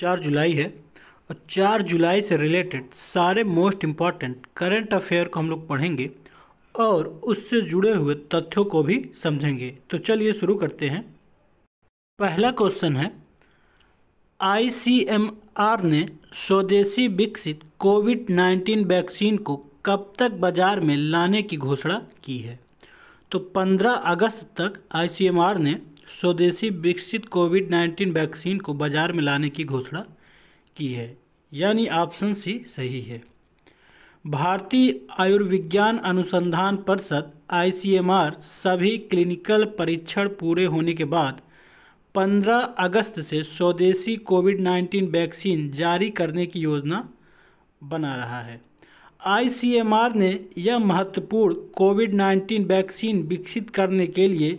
चार जुलाई है और चार जुलाई से रिलेटेड सारे मोस्ट इम्पॉर्टेंट करंट अफेयर को हम लोग पढ़ेंगे और उससे जुड़े हुए तथ्यों को भी समझेंगे तो चलिए शुरू करते हैं पहला क्वेश्चन है आईसीएमआर ने स्वदेशी विकसित कोविड 19 वैक्सीन को कब तक बाजार में लाने की घोषणा की है तो 15 अगस्त तक आईसीएमआर ने स्वदेशी विकसित कोविड नाइन्टीन वैक्सीन को बाजार में लाने की घोषणा की है यानी ऑप्शन सी सही है भारतीय आयुर्विज्ञान अनुसंधान परिषद आई सभी क्लिनिकल परीक्षण पूरे होने के बाद 15 अगस्त से स्वदेशी कोविड 19 वैक्सीन जारी करने की योजना बना रहा है आई ने यह महत्वपूर्ण कोविड 19 वैक्सीन विकसित करने के लिए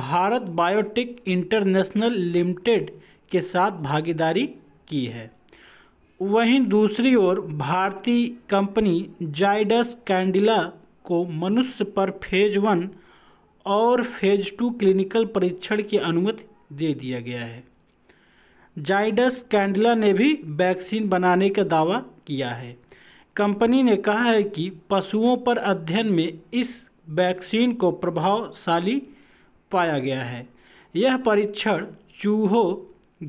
भारत बायोटेक इंटरनेशनल लिमिटेड के साथ भागीदारी की है वहीं दूसरी ओर भारतीय कंपनी जाइडस कैंडिला को मनुष्य पर फेज वन और फेज टू क्लिनिकल परीक्षण की अनुमति दे दिया गया है जाइडस कैंडिला ने भी वैक्सीन बनाने का दावा किया है कंपनी ने कहा है कि पशुओं पर अध्ययन में इस वैक्सीन को प्रभावशाली पाया गया है यह परीक्षण चूहों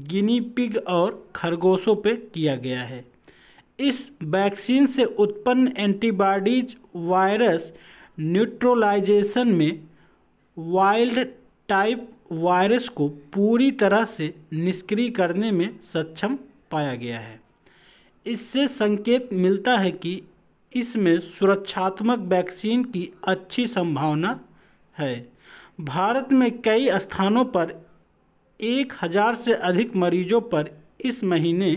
गिनी पिग और खरगोशों पर किया गया है इस वैक्सीन से उत्पन्न एंटीबॉडीज वायरस न्यूट्रलाइजेशन में वाइल्ड टाइप वायरस को पूरी तरह से निष्क्रिय करने में सक्षम पाया गया है इससे संकेत मिलता है कि इसमें सुरक्षात्मक वैक्सीन की अच्छी संभावना है भारत में कई स्थानों पर एक हज़ार से अधिक मरीजों पर इस महीने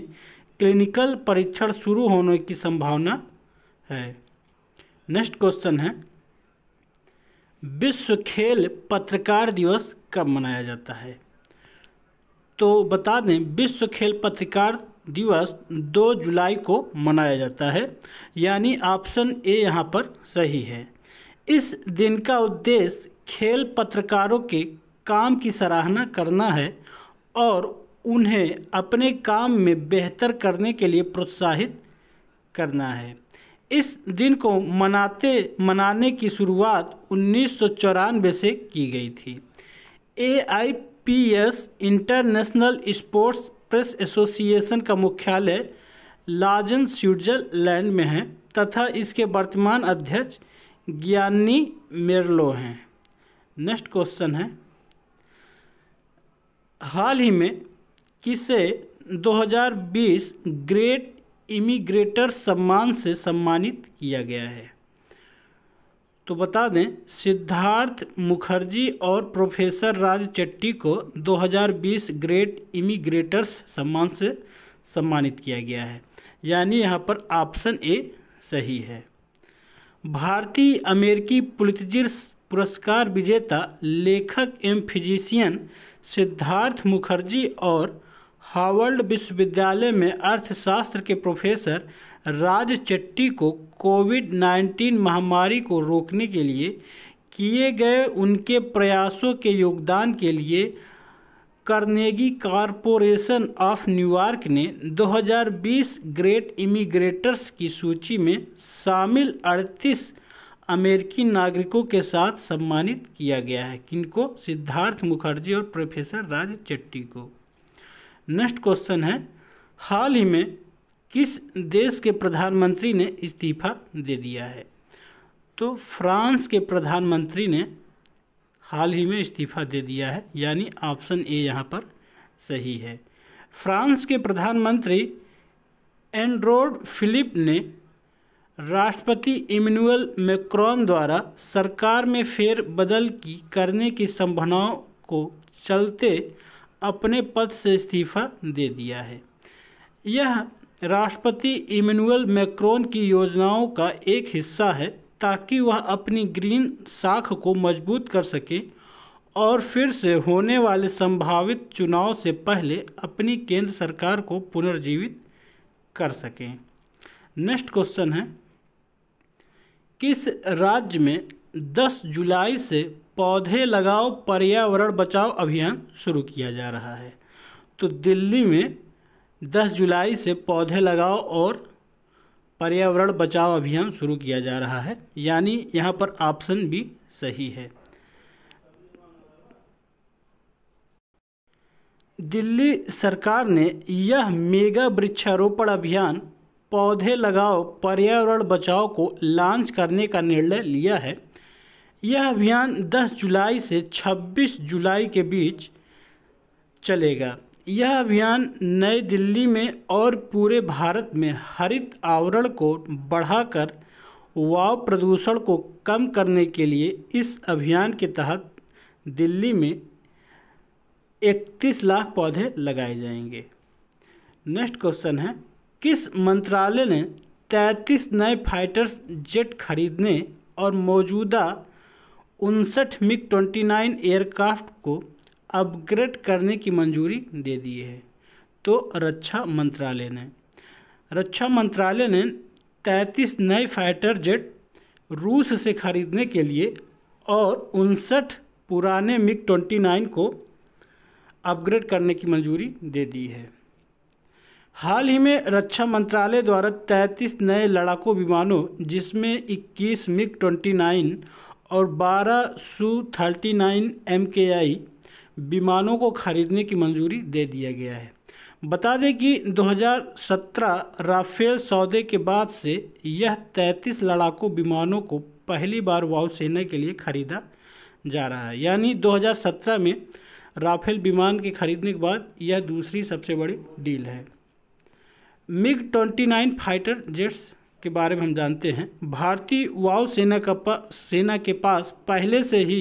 क्लिनिकल परीक्षण शुरू होने की संभावना है नेक्स्ट क्वेश्चन है विश्व खेल पत्रकार दिवस कब मनाया जाता है तो बता दें विश्व खेल पत्रकार दिवस 2 जुलाई को मनाया जाता है यानी ऑप्शन ए यहाँ पर सही है इस दिन का उद्देश्य खेल पत्रकारों के काम की सराहना करना है और उन्हें अपने काम में बेहतर करने के लिए प्रोत्साहित करना है इस दिन को मनाते मनाने की शुरुआत उन्नीस से की गई थी A I P S International Sports Press Association का मुख्यालय लाजन स्विट्जरलैंड में है तथा इसके वर्तमान अध्यक्ष ज्ञानी मेरलो हैं नेक्स्ट क्वेश्चन है हाल ही में किसे 2020 ग्रेट इमिग्रेटर सम्मान से सम्मानित किया गया है तो बता दें सिद्धार्थ मुखर्जी और प्रोफेसर राज चट्टी को 2020 ग्रेट इमिग्रेटर्स सम्मान से सम्मानित किया गया है यानी यहाँ पर ऑप्शन ए सही है भारतीय अमेरिकी पुलितजर्स पुरस्कार विजेता लेखक एवं फिजिशियन सिद्धार्थ मुखर्जी और हार्वर्ड विश्वविद्यालय में अर्थशास्त्र के प्रोफेसर राज चट्टी को कोविड 19 महामारी को रोकने के लिए किए गए उनके प्रयासों के योगदान के लिए कार्नेगी कॉरपोरेशन ऑफ न्यूयॉर्क ने 2020 ग्रेट इमिग्रेटर्स की सूची में शामिल अड़तीस अमेरिकी नागरिकों के साथ सम्मानित किया गया है किनको सिद्धार्थ मुखर्जी और प्रोफेसर राज चेट्टी को नेक्स्ट क्वेश्चन है हाल ही में किस देश के प्रधानमंत्री ने इस्तीफा दे दिया है तो फ्रांस के प्रधानमंत्री ने हाल ही में इस्तीफा दे दिया है यानी ऑप्शन ए यहाँ पर सही है फ्रांस के प्रधानमंत्री एंड्रोड फिलिप ने राष्ट्रपति इमैनुअल मैक्रॉन द्वारा सरकार में फेरबदल की करने की संभावनाओं को चलते अपने पद से इस्तीफा दे दिया है यह राष्ट्रपति इमैनुअल मैक्रोन की योजनाओं का एक हिस्सा है ताकि वह अपनी ग्रीन साख को मजबूत कर सके और फिर से होने वाले संभावित चुनाव से पहले अपनी केंद्र सरकार को पुनर्जीवित कर सकें नेक्स्ट क्वेश्चन है किस राज्य में 10 जुलाई से पौधे लगाओ पर्यावरण बचाओ अभियान शुरू किया जा रहा है तो दिल्ली में 10 जुलाई से पौधे लगाओ और पर्यावरण बचाओ अभियान शुरू किया जा रहा है यानी यहाँ पर ऑप्शन भी सही है दिल्ली सरकार ने यह मेगा वृक्षारोपण अभियान पौधे लगाओ पर्यावरण बचाओ को लॉन्च करने का निर्णय लिया है यह अभियान 10 जुलाई से 26 जुलाई के बीच चलेगा यह अभियान नई दिल्ली में और पूरे भारत में हरित आवरण को बढ़ाकर वायु प्रदूषण को कम करने के लिए इस अभियान के तहत दिल्ली में 31 लाख पौधे लगाए जाएंगे नेक्स्ट क्वेश्चन है किस मंत्रालय ने 33 नए फाइटर्स जेट खरीदने और मौजूदा उनसठ मिग 29 एयरक्राफ्ट को अपग्रेड करने की मंजूरी दे दी है तो रक्षा मंत्रालय ने रक्षा मंत्रालय ने 33 नए फाइटर जेट रूस से खरीदने के लिए और उनसठ पुराने मिग 29 को अपग्रेड करने की मंजूरी दे दी है हाल ही में रक्षा मंत्रालय द्वारा 33 नए लड़ाकू विमानों जिसमें 21 मिग 29 और 12 सू 39 आई विमानों को खरीदने की मंजूरी दे दिया गया है बता दें कि 2017 राफेल सौदे के बाद से यह 33 लड़ाकू विमानों को पहली बार वायुसेना के लिए खरीदा जा रहा है यानी 2017 में राफेल विमान के खरीदने के बाद यह दूसरी सबसे बड़ी डील है MiG twenty nine fighter jets के बारे में हम जानते हैं भारतीय वायुसेना का पा, सेना के पास पहले से ही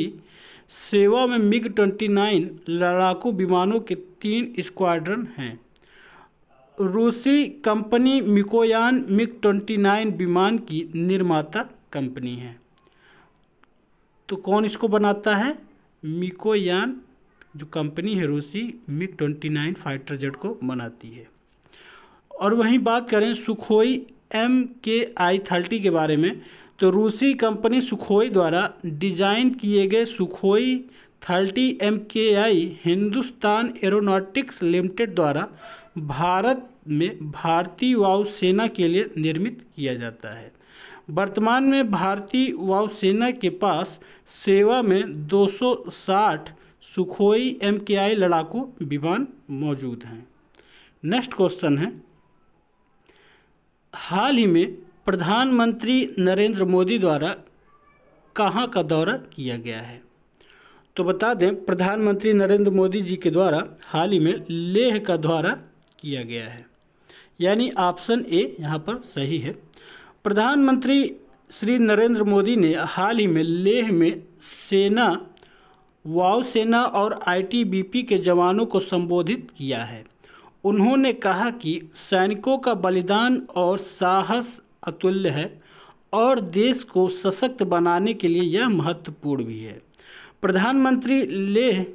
सेवा में मिग ट्वेंटी नाइन लड़ाकू विमानों के तीन स्क्वाड्रन हैं रूसी company Mikoyan MiG twenty nine विमान की निर्माता कंपनी है तो कौन इसको बनाता है मिकोयान जो कंपनी है रूसी MiG twenty nine fighter jet को बनाती है और वहीं बात करें सुखोई एम के आई थर्टी के बारे में तो रूसी कंपनी सुखोई द्वारा डिजाइन किए गए सुखोई थर्टी एम के आई हिंदुस्तान एरोनॉटिक्स लिमिटेड द्वारा भारत में भारतीय वायुसेना के लिए निर्मित किया जाता है वर्तमान में भारतीय वायुसेना के पास सेवा में 260 सुखोई एम के आई लड़ाकू विमान मौजूद हैं नेक्स्ट क्वेश्चन है हाल ही में प्रधानमंत्री नरेंद्र मोदी द्वारा कहाँ का दौरा किया गया है तो बता दें प्रधानमंत्री नरेंद्र मोदी जी के द्वारा हाल ही में लेह का दौरा किया गया है यानी ऑप्शन ए यहाँ पर सही है प्रधानमंत्री श्री नरेंद्र मोदी ने हाल ही में लेह में सेना वायुसेना और आईटीबीपी के जवानों को संबोधित किया है उन्होंने कहा कि सैनिकों का बलिदान और साहस अतुल्य है और देश को सशक्त बनाने के लिए यह महत्वपूर्ण भी है प्रधानमंत्री लेह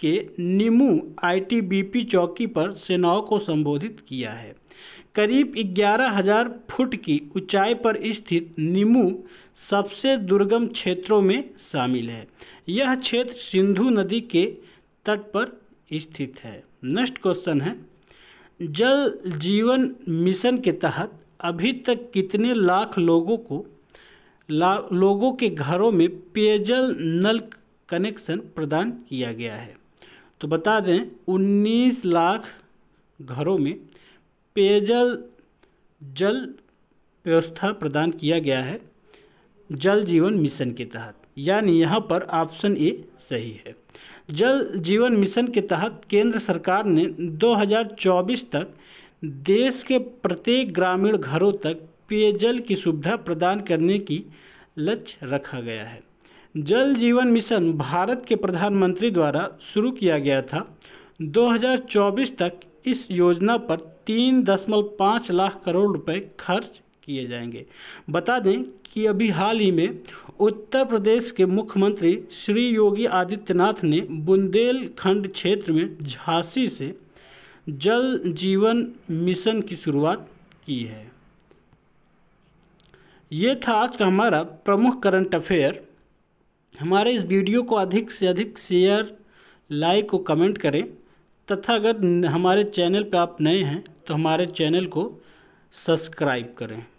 के निमू आईटीबीपी चौकी पर सेनाओं को संबोधित किया है करीब ग्यारह हजार फुट की ऊंचाई पर स्थित निमू सबसे दुर्गम क्षेत्रों में शामिल है यह क्षेत्र सिंधु नदी के तट पर स्थित है नेक्स्ट क्वेश्चन है जल जीवन मिशन के तहत अभी तक कितने लाख लोगों को ला, लोगों के घरों में पेयजल नल कनेक्शन प्रदान किया गया है तो बता दें 19 लाख घरों में पेयजल जल व्यवस्था प्रदान किया गया है जल जीवन मिशन के तहत यानी यहाँ पर ऑप्शन ए सही है जल जीवन मिशन के तहत केंद्र सरकार ने 2024 तक देश के प्रत्येक ग्रामीण घरों तक पेयजल की सुविधा प्रदान करने की लक्ष्य रखा गया है जल जीवन मिशन भारत के प्रधानमंत्री द्वारा शुरू किया गया था 2024 तक इस योजना पर तीन दशमलव पाँच लाख करोड़ रुपए खर्च किए जाएंगे बता दें कि अभी हाल ही में उत्तर प्रदेश के मुख्यमंत्री श्री योगी आदित्यनाथ ने बुंदेलखंड क्षेत्र में झांसी से जल जीवन मिशन की शुरुआत की है ये था आज का हमारा प्रमुख करंट अफेयर हमारे इस वीडियो को अधिक से अधिक शेयर लाइक और कमेंट करें तथा अगर हमारे चैनल पर आप नए हैं तो हमारे चैनल को सब्सक्राइब करें